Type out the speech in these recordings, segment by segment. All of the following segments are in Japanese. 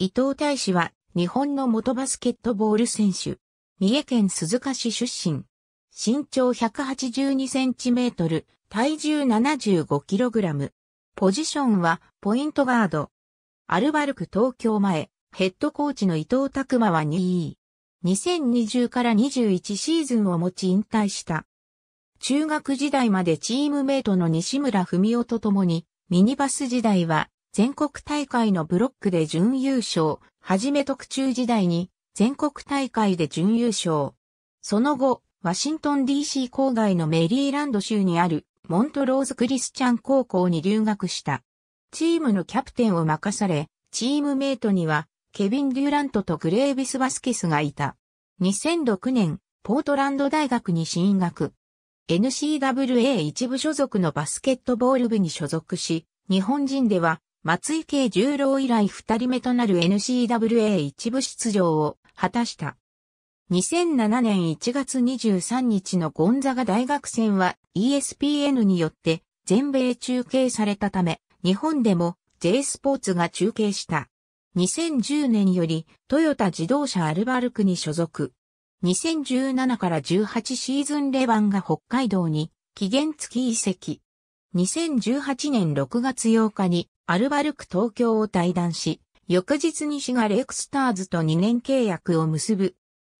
伊藤大使は日本の元バスケットボール選手。三重県鈴鹿市出身。身長182センチメートル、体重75キログラム。ポジションはポイントガード。アルバルク東京前、ヘッドコーチの伊藤拓馬は2位。2020から21シーズンを持ち引退した。中学時代までチームメイトの西村文夫と共に、ミニバス時代は全国大会のブロックで準優勝、はじめ特注時代に全国大会で準優勝。その後、ワシントン DC 郊外のメリーランド州にあるモントローズ・クリスチャン高校に留学した。チームのキャプテンを任され、チームメイトにはケビン・デューラントとグレービス・バスケスがいた。2006年、ポートランド大学に進学。n c w a 一部所属のバスケットボール部に所属し、日本人では松井慶十郎以来二人目となる NCWA 一部出場を果たした。2007年1月23日のゴンザガ大学戦は ESPN によって全米中継されたため、日本でも J スポーツが中継した。2010年よりトヨタ自動車アルバルクに所属。2017から18シーズンレバンが北海道に期限付き移籍。2018年6月8日にアルバルク東京を退団し、翌日に滋賀レクスターズと2年契約を結ぶ。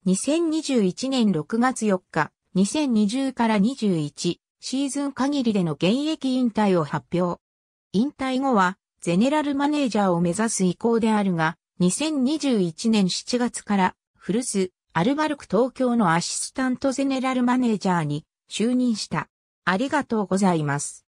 2021年6月4日、2020から21シーズン限りでの現役引退を発表。引退後はゼネラルマネージャーを目指す意向であるが、2021年7月から古巣アルバルク東京のアシスタントゼネラルマネージャーに就任した。ありがとうございます。